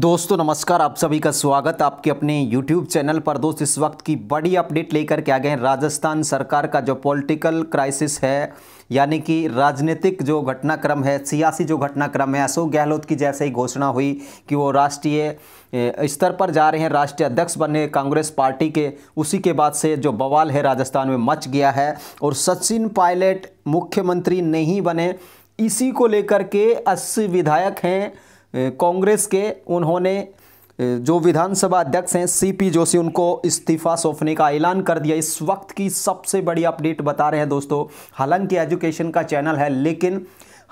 दोस्तों नमस्कार आप सभी का स्वागत आपके अपने YouTube चैनल पर दोस्त इस वक्त की बड़ी अपडेट लेकर के आ गए हैं राजस्थान सरकार का जो पॉलिटिकल क्राइसिस है यानी कि राजनीतिक जो घटनाक्रम है सियासी जो घटनाक्रम है अशोक गहलोत की जैसे ही घोषणा हुई कि वो राष्ट्रीय स्तर पर जा रहे हैं राष्ट्रीय अध्यक्ष बने कांग्रेस पार्टी के उसी के बाद से जो बवाल है राजस्थान में मच गया है और सचिन पायलट मुख्यमंत्री नहीं बने इसी को लेकर के अस्सी विधायक हैं कांग्रेस के उन्होंने जो विधानसभा अध्यक्ष हैं सीपी जोशी उनको इस्तीफा सौंपने का ऐलान कर दिया इस वक्त की सबसे बड़ी अपडेट बता रहे हैं दोस्तों हालांकि एजुकेशन का चैनल है लेकिन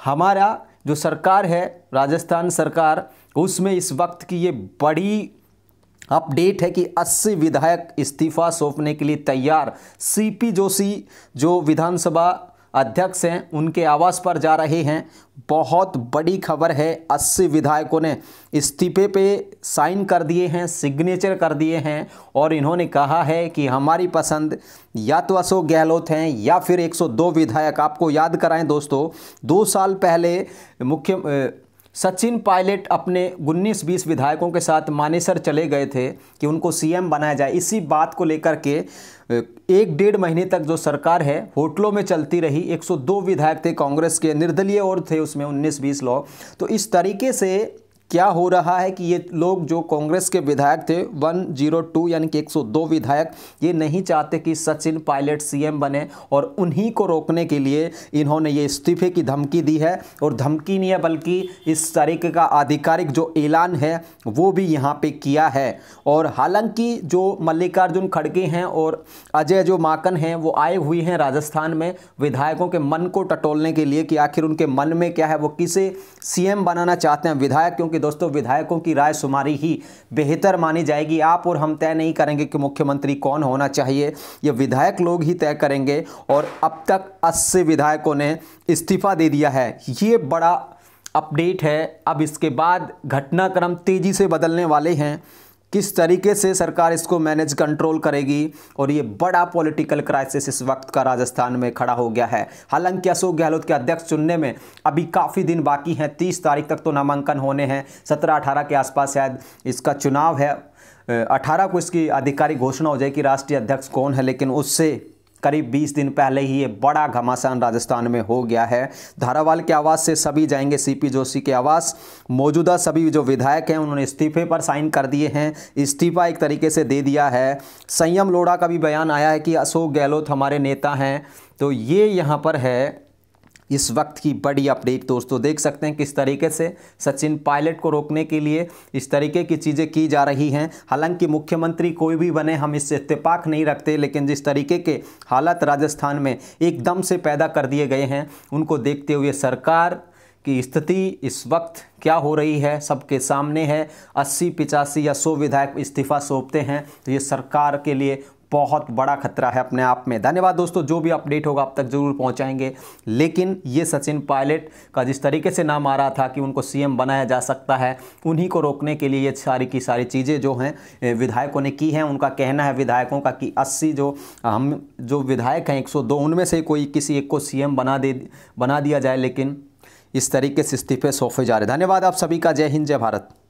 हमारा जो सरकार है राजस्थान सरकार उसमें इस वक्त की ये बड़ी अपडेट है कि 80 विधायक इस्तीफा सौंपने के लिए तैयार सीपी जोशी जो विधानसभा अध्यक्ष हैं उनके आवास पर जा रहे हैं बहुत बड़ी खबर है अस्सी विधायकों ने इस्तीफे पे साइन कर दिए हैं सिग्नेचर कर दिए हैं और इन्होंने कहा है कि हमारी पसंद या तो अशोक गहलोत हैं या फिर 102 विधायक आपको याद कराएं दोस्तों दो साल पहले मुख्य सचिन पायलट अपने 19-20 विधायकों के साथ मानेसर चले गए थे कि उनको सीएम बनाया जाए इसी बात को लेकर के एक डेढ़ महीने तक जो सरकार है होटलों में चलती रही 102 विधायक थे कांग्रेस के निर्दलीय और थे उसमें 19-20 लोग तो इस तरीके से क्या हो रहा है कि ये लोग जो कांग्रेस के विधायक थे 102 यानी कि 102 विधायक ये नहीं चाहते कि सचिन पायलट सीएम बने और उन्हीं को रोकने के लिए इन्होंने ये इस्तीफे की धमकी दी है और धमकी नहीं है बल्कि इस तरीके का आधिकारिक जो ऐलान है वो भी यहाँ पे किया है और हालांकि जो मल्लिकार्जुन खड़गे हैं और अजय जो माकन हैं वो आए हुए हैं राजस्थान में विधायकों के मन को टटोलने के लिए कि आखिर उनके मन में क्या है वो किसे सी बनाना चाहते हैं विधायक क्योंकि क्योंकि दोस्तों विधायकों की राय शुमारी ही बेहतर मानी जाएगी आप और हम तय नहीं करेंगे कि मुख्यमंत्री कौन होना चाहिए ये विधायक लोग ही तय करेंगे और अब तक अस्सी विधायकों ने इस्तीफा दे दिया है ये बड़ा अपडेट है अब इसके बाद घटनाक्रम तेज़ी से बदलने वाले हैं किस तरीके से सरकार इसको मैनेज कंट्रोल करेगी और ये बड़ा पॉलिटिकल क्राइसिस इस वक्त का राजस्थान में खड़ा हो गया है हालांकि अशोक गहलोत के अध्यक्ष चुनने में अभी काफ़ी दिन बाकी हैं तीस तारीख तक तो नामांकन होने हैं सत्रह अठारह के आसपास शायद इसका चुनाव है अठारह को इसकी आधिकारिक घोषणा हो जाए कि राष्ट्रीय अध्यक्ष कौन है लेकिन उससे करीब 20 दिन पहले ही ये बड़ा घमासान राजस्थान में हो गया है धारावाल के आवास से सभी जाएंगे सीपी जोशी के आवास मौजूदा सभी जो विधायक हैं उन्होंने इस्तीफे पर साइन कर दिए हैं इस्तीफा एक तरीके से दे दिया है संयम लोढ़ा का भी बयान आया है कि अशोक गहलोत हमारे नेता हैं तो ये यहाँ पर है इस वक्त की बड़ी अपडेट दोस्तों देख सकते हैं किस तरीके से सचिन पायलट को रोकने के लिए इस तरीके की चीज़ें की जा रही हैं हालांकि मुख्यमंत्री कोई भी बने हम इससे इतफाक नहीं रखते लेकिन जिस तरीके के हालात राजस्थान में एकदम से पैदा कर दिए गए हैं उनको देखते हुए सरकार की स्थिति इस वक्त क्या हो रही है सबके सामने है अस्सी पिचासी या सौ विधायक इस्तीफा सौंपते हैं तो ये सरकार के लिए बहुत बड़ा खतरा है अपने आप में धन्यवाद दोस्तों जो भी अपडेट होगा आप तक जरूर पहुंचाएंगे लेकिन ये सचिन पायलट का जिस तरीके से नाम आ रहा था कि उनको सीएम बनाया जा सकता है उन्हीं को रोकने के लिए ये सारी की सारी चीज़ें जो हैं विधायकों ने की हैं उनका कहना है विधायकों का कि अस्सी जो हम जो विधायक हैं एक उनमें से कोई किसी एक को सी बना दे बना दिया जाए लेकिन इस तरीके से इस्तीफे सौंपे जा रहे धन्यवाद आप सभी का जय हिंद जय भारत